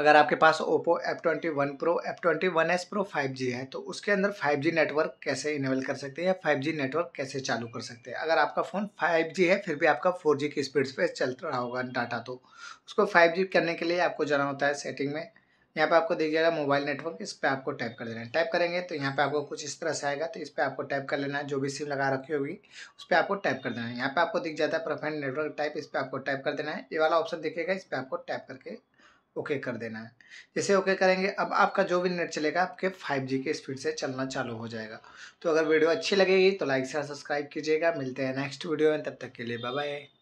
अगर आपके पास Oppo F twenty one pro F twenty one S pro five G है तो उसके अंदर फाइव जी नेटवर्क कैसे इनेबल कर सकते हैं या फाइव जी नेटवर्क कैसे चालू कर सकते हैं अगर आपका फ़ोन फाइव जी है फिर भी आपका फोर जी की स्पीड पे चल रहा होगा डाटा तो उसको फाइव जी करने के लिए आपको जाना होता है सेटिंग में यहाँ पर आपको दिख जाएगा मोबाइल नेटवर्क इस पर आपको टाइप कर देना है टाइप करेंगे तो यहाँ पर आपको कुछ इस तरह से आएगा तो इस पर आपको टाइप कर लेना है जो भी सिम लगा रखी होगी उस पर आपको टाइप कर देना है यहाँ पर आपको दिख जाता है प्रोफाइल नेटवर्क टाइप इस पर आपको टाइप कर देना है ये वाला ऑप्शन दिखेगा इस पर आपको टाइप करके ओके कर देना है जैसे ओके करेंगे अब आपका जो भी नेट चलेगा आपके 5G के स्पीड से चलना चालू हो जाएगा तो अगर वीडियो अच्छी लगेगी तो लाइक शेयर सब्सक्राइब कीजिएगा मिलते हैं नेक्स्ट वीडियो में तब तक के लिए बाय बाय